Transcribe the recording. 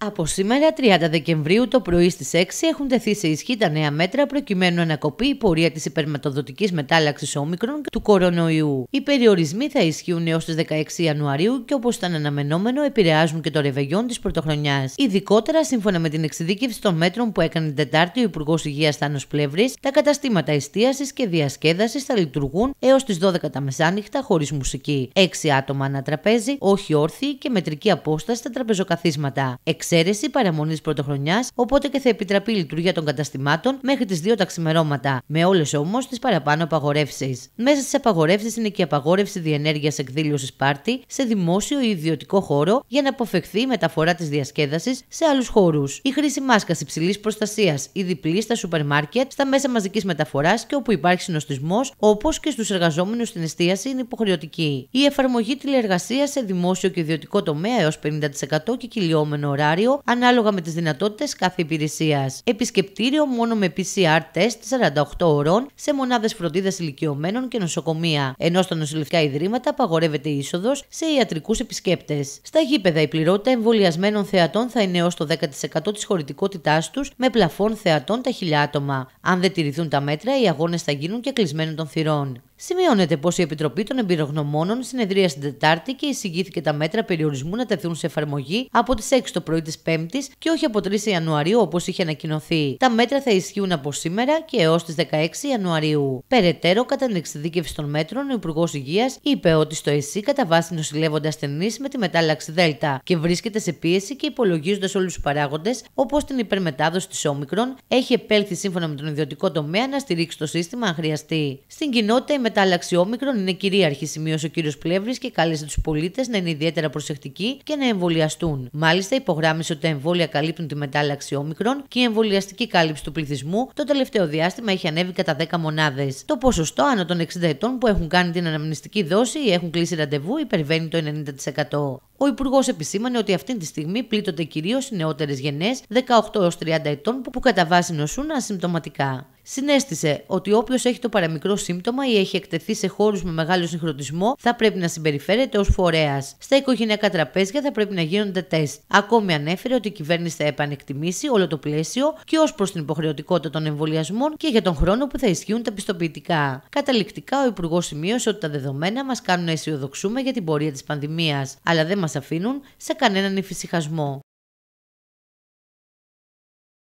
Από σήμερα, 30 Δεκεμβρίου το πρωί στις 6, έχουν τεθεί σε ισχύ τα νέα μέτρα προκειμένου να ανακοπεί η πορεία της υπερματοδοτικής μετάλλαξης όμικρων του κορονοϊού. Οι περιορισμοί θα ισχύουν έως τις 16 Ιανουαρίου και όπως ήταν αναμενόμενο, επηρεάζουν και το ρεβεγιόν της πρωτοχρονιάς. Ειδικότερα, σύμφωνα με την εξειδίκευση των μέτρων που έκανε την Τετάρτη ο Υπουργός Υγείας Θάνος Πλεύρης, τα καταστήματα εστίασης και διασκέδασης θα λειτουργούν έως τις 12 τα μεσάνυχτα χωρίς μουσική. 6 άτομα τραπέζι, όχι όρθιοι και μετρική απόσταση στα τραπεζοκαθίσματα εξαίρεση παραμονής πρωτοχρονιάς, οπότε και θα επιτραπεί η λειτουργία των καταστημάτων μέχρι τις 2 τα ξημερώματα, με όλες όμως τις παραπάνω απαγορεύσεις. Μέσα στις απαγορεύσεις είναι και η απαγόρευση διενέργειας εκδήλωσης πάρτι σε δημόσιο ή ιδιωτικό χώρο για να αποφευχθεί η μεταφορά της διασκέδασης σε άλλους χώρους. Η χρήση μάσκας υψηλής προστασίας ή διπλής στα σούπερ μάρκετ, στα μέσα μαζικής μεταφοράς και όπου υπάρχει συνοστισμός, όπως και στους εργαζόμενους στην εστίαση, είναι υποχρεωτική. Η εφαρμογή τηλεργασία σε δημόσιο και ιδιωτικό τομέα έως 50% και κυλιόμενο ωράριο ανάλογα με τις δυνατότητες κάθε υπηρεσίας. Επισκεπτήριο μόνο με PCR test 48 ώρων σε μονάδες φροντίδας ηλικιωμένων και νοσοκομεία. Ενώ στα νοσηλευτικά ιδρύματα απαγορεύεται η είσοδος σε ιατρικούς επισκέπτες. Στα γήπεδα η πληρότητα εμβολιασμένων θεατών θα είναι έως το 10% της χωρητικότητάς τους με πλαφών θεατών τα χιλιάτομα. Αν δεν τηρηθούν τα μέτρα, οι αγώνες θα γίνουν και κλεισμένων των θυρών. Σημειώνεται πως η Επιτροπή των Εμπειρογνωμόνων συνεδρίασε την Τετάρτη και εισηγήθηκε τα μέτρα περιορισμού να τεθούν σε εφαρμογή από τις 6 το πρωί της Πέμπτης και όχι από 3 Ιανουαρίου όπως είχε ανακοινωθεί. Τα μέτρα θα ισχύουν από σήμερα και έως τις 16 Ιανουαρίου. Περαιτέρω, κατά την εξειδίκευση των μέτρων, ο Υπουργός Υγείας είπε ότι στο ΕΣΥ κατά βάση νοσηλεύονται ασθενείς με τη μετάλλαξη Δέλτα και βρίσκεται σε πίεση και υπολογίζοντας όλους τους παράγοντες, όπως την υπερμετάδοση της Όμικρον, έχει επέλθει σύμφωνα με τον ιδιωτικό τομέα να στηρίξει το σύστημα αν χρειαστεί. Στην κοινότητα, μετάλλαξη όμικρων είναι κυρίαρχη, σημείωσε ο κύριος Πλεύρης και κάλεσε τους πολίτες να είναι ιδιαίτερα προσεκτικοί και να εμβολιαστούν. Μάλιστα, υπογράμμισε ότι τα εμβόλια καλύπτουν τη μετάλλαξη όμικρον και η εμβολιαστική κάλυψη του πληθυσμού το τελευταίο διάστημα έχει ανέβει κατά 10 μονάδες. Το ποσοστό άνω των 60 ετών που έχουν κάνει την αναμνηστική δόση ή έχουν κλείσει ραντεβού υπερβαίνει το 90%. Ο Υπουργός επισήμανε ότι αυτή τη στιγμή πλήττονται κυρίως οι νεότερες γενναίε 18 έω 30 ετών που κατά βάση νοσούν ασυμπτωματικά. Συνέστησε ότι όποιος έχει το παραμικρό σύμπτωμα ή έχει εκτεθεί σε χώρους με μεγάλο συγχρονισμό θα πρέπει να συμπεριφέρεται ως φορέας. Στα οικογενειακά τραπέζια θα πρέπει να γίνονται τεστ. Ακόμη ανέφερε ότι η κυβέρνηση θα επανεκτιμήσει όλο το πλαίσιο και ως προς την υποχρεωτικότητα των εμβολιασμών και για τον χρόνο που θα ισχύουν τα πιστοποιητικά. Καταληκτικά, ο Υπουργός σημείωσε ότι τα δεδομένα μας κάνουν να αισιοδοξούμε για την πορεία της πανδημίας, αλλά δεν μας μας αφήνουν σε κανέναν εφησυχασμό.